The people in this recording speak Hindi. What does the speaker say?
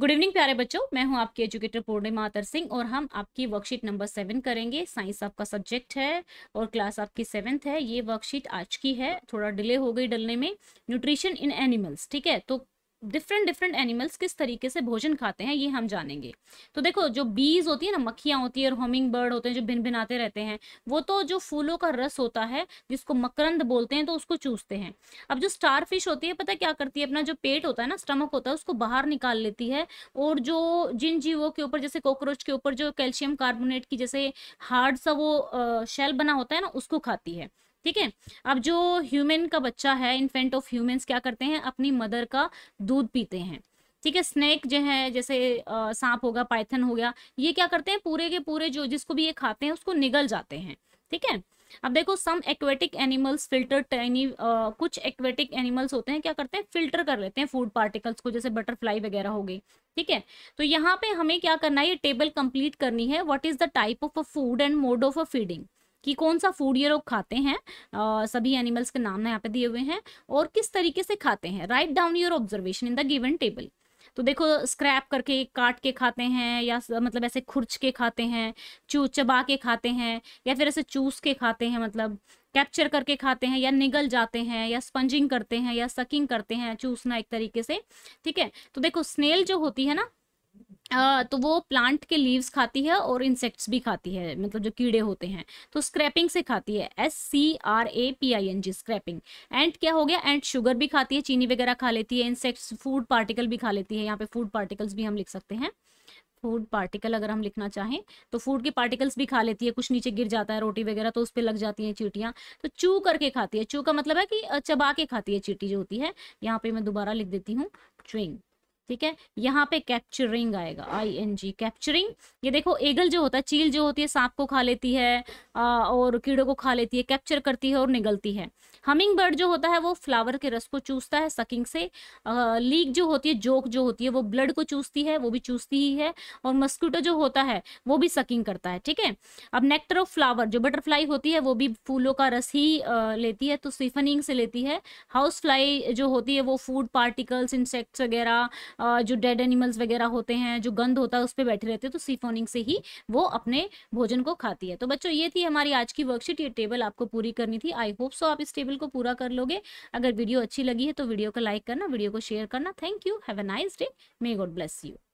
गुड इवनिंग प्यारे बच्चों मैं हूं आपके एजुकेटर पूर्णिमा सिंह और हम आपकी वर्कशीट नंबर सेवन करेंगे साइंस आपका सब्जेक्ट है और क्लास आपकी सेवन्थ है ये वर्कशीट आज की है थोड़ा डिले हो गई डलने में न्यूट्रिशन इन एनिमल्स ठीक है तो डिफरेंट डिफरेंट एनिमल्स किस तरीके से भोजन खाते हैं ये हम जानेंगे तो देखो जो बीज होती है ना मक्खियाँ होती है और होमिंग बर्ड होते हैं जो भिन भिनाते रहते हैं वो तो जो फूलों का रस होता है जिसको मकरंद बोलते हैं तो उसको चूसते हैं अब जो स्टार फिश होती है पता क्या करती है अपना जो पेट होता है ना स्टमक होता है उसको बाहर निकाल लेती है और जो जिन जीवों के ऊपर जैसे कॉकरोच के ऊपर जो कैल्शियम कार्बोनेट की जैसे हार्ड सा वो शेल बना होता है ना उसको खाती है ठीक है अब जो ह्यूमन का बच्चा है इन्फेंट ऑफ ह्यूमन्स क्या करते हैं अपनी मदर का दूध पीते हैं ठीक है स्नैक जो है जैसे सांप होगा पाइथन हो गया ये क्या करते हैं पूरे के पूरे जो जिसको भी ये खाते हैं उसको निगल जाते हैं ठीक है अब देखो some aquatic animals filter tiny कुछ एक्वेटिक एनिमल्स होते हैं क्या करते हैं फिल्टर कर लेते हैं फूड पार्टिकल्स को जैसे बटरफ्लाई वगैरह हो गई ठीक है तो यहाँ पे हमें क्या करना है ये टेबल कंप्लीट करनी है what is the type of a food and mode of a feeding कि कौन सा फूड ये लोग खाते हैं आ, सभी एनिमल्स के नाम यहाँ पे दिए हुए हैं और किस तरीके से खाते हैं write down your observation in the given table तो देखो स्क्रैप करके काट के खाते हैं या मतलब ऐसे खुर्च के खाते हैं चू चबा के खाते हैं या फिर ऐसे चूस के खाते हैं मतलब कैप्चर करके खाते हैं या निगल जाते हैं या स्पंजिंग करते हैं या सकिंग करते हैं चूसना एक तरीके से ठीक है तो देखो स्नेल जो होती है ना तो वो प्लांट के लीव्स खाती है और इंसेक्ट्स भी खाती है मतलब जो कीड़े होते हैं तो स्क्रैपिंग से खाती है S C R A P I N G scraping and क्या हो गया एंड शुगर भी खाती है चीनी वगैरह खा लेती है इंसेक्ट्स फूड पार्टिकल भी खा लेती है यहाँ पे फूड पार्टिकल्स भी हम लिख सकते हैं फूड पार्टिकल अगर हम लिखना चाहें तो फूड के पार्टिकल्स भी खा लेती है कुछ नीचे गिर जाता है रोटी वगैरह तो उस पर लग जाती हैं चीटियाँ तो चू करके खाती है चू का मतलब है कि चबा के खाती है चीटी जो होती है यहाँ पे मैं दोबारा लिख देती हूँ चुइंग ठीक है यहाँ पे कैप्चरिंग आएगा आई एन जी कैप्चरिंग ये देखो एगल जो होता है चील जो होती है सांप को खा लेती है और कीड़ों को खा लेती है कैप्चर करती है और निगलती है हमिंग बर्ड जो होता है वो फ्लावर के रस को चूसता है सकिंग से लीक जो होती है जोक जो होती है वो ब्लड को चूसती है वो भी चूसती ही है और मस्क्यूटो जो होता है वो भी सकिंग करता है ठीक है अब नेक्टर ऑफ फ्लावर जो बटरफ्लाई होती है वो भी फूलों का रस ही लेती है तो सिफनिंग से लेती है हाउस फ्लाई जो होती है वो फूड पार्टिकल्स इंसेक्ट्स वगैरह जो डेड एनिमल्स वगैरह होते हैं जो गंद होता है उस पर बैठे रहते हैं तो सीफोनिंग से ही वो अपने भोजन को खाती है तो बच्चों ये थी हमारी आज की वर्कशीट ये टेबल आपको पूरी करनी थी आई होप सो आप इस टेबल को पूरा कर लोगे अगर वीडियो अच्छी लगी है तो वीडियो को लाइक करना वीडियो को शेयर करना thank you have a nice day may God bless you